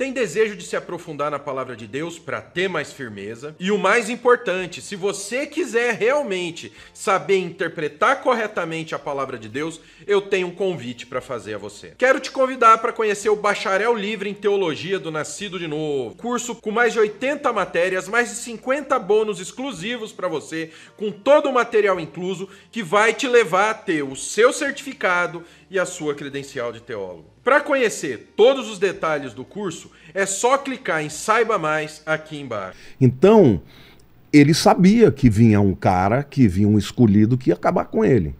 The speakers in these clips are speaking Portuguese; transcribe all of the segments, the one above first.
Tem desejo de se aprofundar na palavra de Deus para ter mais firmeza? E o mais importante, se você quiser realmente saber interpretar corretamente a palavra de Deus, eu tenho um convite para fazer a você. Quero te convidar para conhecer o Bacharel Livre em Teologia do Nascido de Novo, curso com mais de 80 matérias, mais de 50 bônus exclusivos para você, com todo o material incluso, que vai te levar a ter o seu certificado e a sua credencial de teólogo. Para conhecer todos os detalhes do curso, é só clicar em Saiba Mais aqui embaixo. Então, ele sabia que vinha um cara, que vinha um escolhido que ia acabar com ele.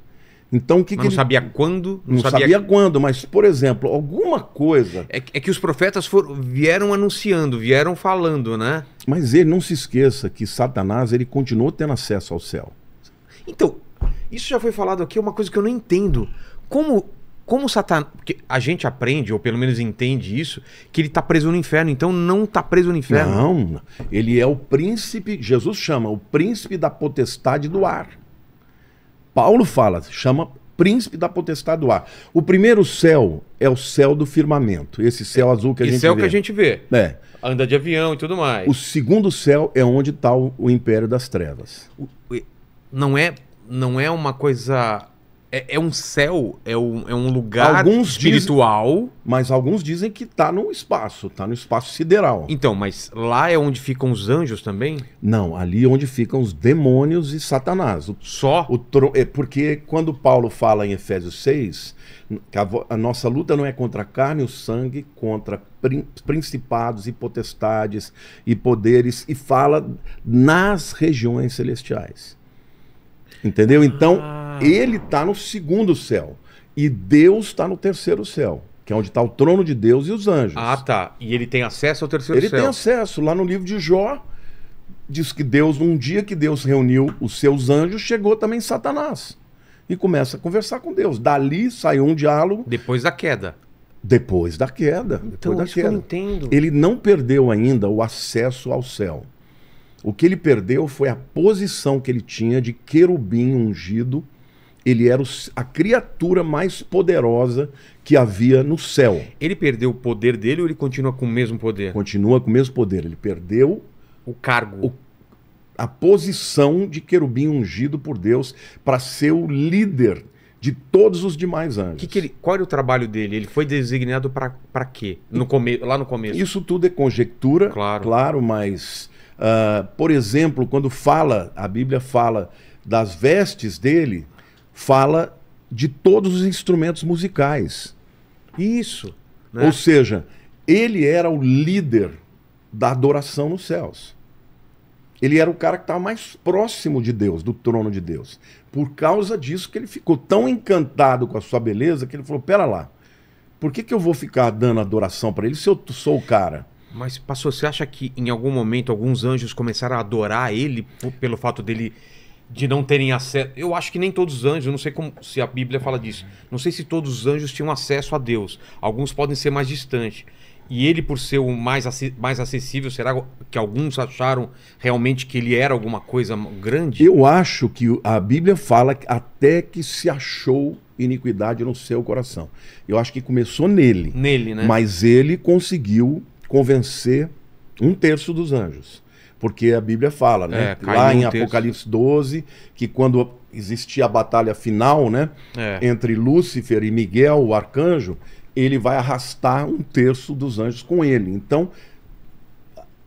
Então, que, que não ele... sabia quando. Não, não sabia... sabia... quando, mas, por exemplo, alguma coisa. É, é que os profetas foram, vieram anunciando, vieram falando, né? Mas ele não se esqueça que Satanás ele continuou tendo acesso ao céu. Então, isso já foi falado aqui, é uma coisa que eu não entendo. Como como Satanás. A gente aprende, ou pelo menos entende isso, que ele está preso no inferno. Então não está preso no inferno. Não, ele é o príncipe, Jesus chama, o príncipe da potestade do ar. Paulo fala, chama príncipe da potestade do ar. O primeiro céu é o céu do firmamento, esse céu azul que a gente céu vê. Esse é o que a gente vê. É. Anda de avião e tudo mais. O segundo céu é onde está o, o império das trevas. Não é, não é uma coisa é, é, um céu, é um, é um lugar alguns espiritual. Dizem, mas alguns dizem que está no espaço, está no espaço sideral. Então, mas lá é onde ficam os anjos também? Não, ali é onde ficam os demônios e Satanás. O, Só? O tro, é porque quando Paulo fala em Efésios 6, a, a, nossa luta não é contra a carne e o sangue, contra prin, principados e potestades e poderes, e fala nas regiões celestiais. Entendeu? Então. Ah ele está no segundo céu. E Deus está no terceiro céu, que é onde está o trono de Deus e os anjos. Ah, tá. E ele tem acesso ao terceiro ele céu. Ele tem acesso. Lá no livro de Jó, diz que Deus, um dia que Deus reuniu os seus anjos, chegou também Satanás. E começa a conversar com Deus. Dali saiu um diálogo. Depois da queda. Depois da queda. Então, depois da queda. eu entendo. Ele não perdeu ainda o acesso ao céu. O que ele perdeu foi a posição que ele tinha de querubim ungido ele era a criatura mais poderosa que havia no céu. Ele perdeu o poder dele ou ele continua com o mesmo poder? Continua com o mesmo poder. Ele perdeu o cargo, o, a posição de querubim ungido por Deus para ser o líder de todos os demais anjos. Que que ele, qual era o trabalho dele? Ele foi designado para quê? No come, lá no começo? Isso tudo é conjectura, claro, claro mas, uh, por exemplo, quando fala, a Bíblia fala das vestes dele, fala de todos os instrumentos musicais. Isso. Né? Ou seja, ele era o líder da adoração nos céus. Ele era o cara que estava mais próximo de Deus, do trono de Deus. Por causa disso que ele ficou tão encantado com a sua beleza que ele falou: pera lá, por que, que eu vou ficar dando adoração para ele se eu sou o cara? Mas, pastor, você acha que em algum momento alguns anjos começaram a adorar ele pelo fato dele de não terem acesso. Eu acho que nem todos os anjos, eu não sei como, se a Bíblia fala disso. Não sei se todos os anjos tinham acesso a Deus. Alguns podem ser mais distantes. E ele, por ser o mais, mais acessível, será que alguns acharam realmente que ele era alguma coisa grande? Eu acho que a Bíblia fala até que se achou iniquidade no seu coração. Eu acho que começou nele. Nele, né? Mas ele conseguiu convencer um terço dos anjos. Porque a Bíblia fala, né? É, Lá em Apocalipse texto. 12, que quando existia a batalha final, né? É. Entre Lúcifer e Miguel, o arcanjo, ele vai arrastar um terço dos anjos com ele. Então,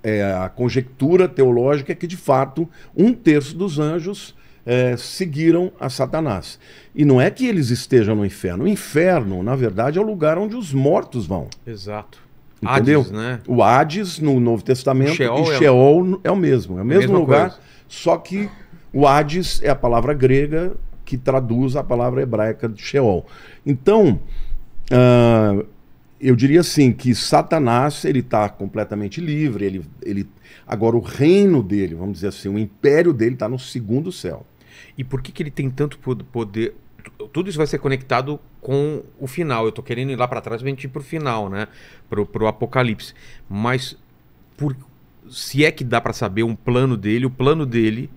é, a conjectura teológica é que, de fato, um terço dos anjos é, seguiram a Satanás. E não é que eles estejam no inferno. O inferno, na verdade, é o lugar onde os mortos vão. Exato. Entendeu? Hades, né? O Hades no Novo Testamento o Sheol e é Sheol é, é o mesmo. É o mesmo lugar, coisa. só que o Hades é a palavra grega que traduz a palavra hebraica de Sheol. Então, uh, eu diria assim que Satanás ele está completamente livre. Ele, ele agora o reino dele, vamos dizer assim, o império dele está no segundo céu. E por que, que ele tem tanto poder, tudo isso vai ser conectado com o final. Eu estou querendo ir lá para trás e a ir para o final, né? Para o apocalipse. Mas por, se é que dá para saber um plano dele, o plano dele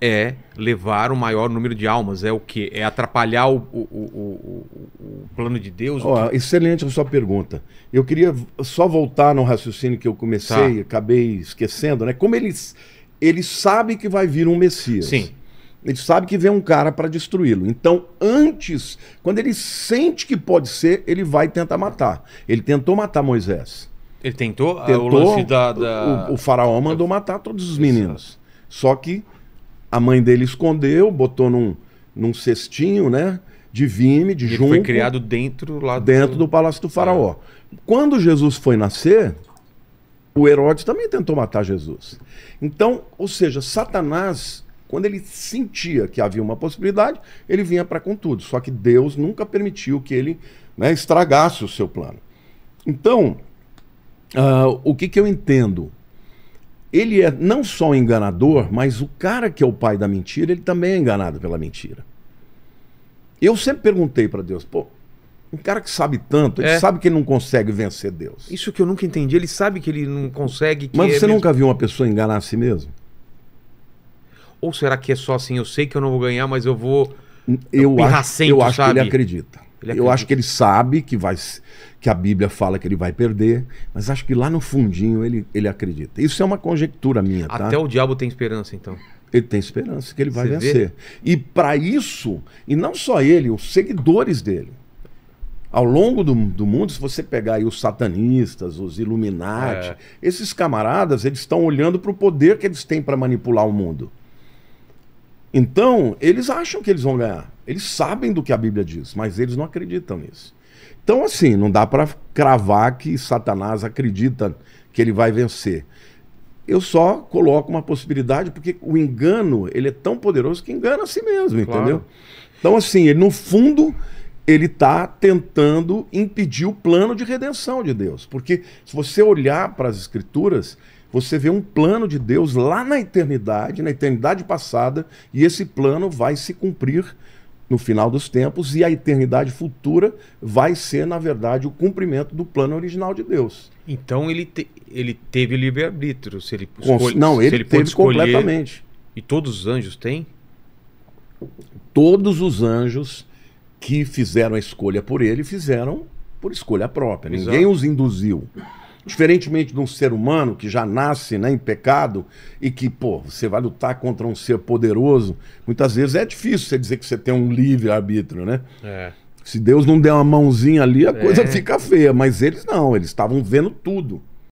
é levar o maior número de almas. É o que? É atrapalhar o, o, o, o plano de Deus? Oh, excelente a sua pergunta. Eu queria só voltar no raciocínio que eu comecei, tá. acabei esquecendo, né? Como eles, eles sabem que vai vir um Messias. Sim. Ele sabe que vem um cara para destruí-lo. Então, antes, quando ele sente que pode ser, ele vai tentar matar. Ele tentou matar Moisés. Ele tentou? Ah, tentou o da. da... O, o, faraó mandou matar todos os meninos. Só que a mãe dele escondeu, botou num, num cestinho, né? De vime, de ele junco. Foi criado dentro lá do... Dentro do palácio do faraó. Ah. Quando Jesus foi nascer, o Herodes também tentou matar Jesus. Então, ou seja, Satanás quando ele sentia que havia uma possibilidade, ele vinha para com tudo. Só que Deus nunca permitiu que ele né, estragasse o seu plano. Então, uh, o que, que eu entendo? Ele é não só um enganador, mas o cara que é o pai da mentira, ele também é enganado pela mentira. Eu sempre perguntei para Deus, pô, um cara que sabe tanto, ele é. sabe que ele não consegue vencer Deus. Isso que eu nunca entendi. Ele sabe que ele não consegue. Mas é você é nunca mesmo... viu uma pessoa enganar a si mesmo? Ou será que é só assim, eu sei que eu não vou ganhar, mas eu vou. Eu, eu acho, eu acho sabe? que ele acredita. ele acredita. Eu acho que ele sabe que, vai, que a Bíblia fala que ele vai perder, mas acho que lá no fundinho ele, ele acredita. Isso é uma conjectura minha. Tá? Até o diabo tem esperança, então. Ele tem esperança que ele vai Você vencer. Vê? E para isso, e não só ele, os seguidores dele. Ao longo do, do mundo, se você pegar aí os satanistas, os Illuminati, é. esses camaradas, eles estão olhando para o poder que eles têm para manipular o mundo. Então, eles acham que eles vão ganhar. Eles sabem do que a Bíblia diz, mas eles não acreditam nisso. Então, assim, não dá para cravar que Satanás acredita que ele vai vencer. Eu só coloco uma possibilidade, porque o engano, ele é tão poderoso que engana a si mesmo, claro. entendeu? Então, assim, ele, no fundo, ele está tentando impedir o plano de redenção de Deus. Porque se você olhar para as Escrituras, você vê um plano de Deus lá na eternidade, na eternidade passada, e esse plano vai se cumprir no final dos tempos, e a eternidade futura vai ser, na verdade, o cumprimento do plano original de Deus. Então ele, te, ele teve livre-arbítrio, se ele escolhe, Não, ele, ele teve completamente. E todos os anjos têm? Todos os anjos que fizeram a escolha por ele fizeram por escolha própria. Ninguém os induziu. Diferentemente de um ser humano que já nasce né, em pecado e que, pô, você vai lutar contra um ser poderoso, muitas vezes é difícil você dizer que você tem um livre-arbítrio, né? É. Se Deus não der uma mãozinha ali, a é. coisa fica feia. Mas eles não, eles estavam vendo tudo.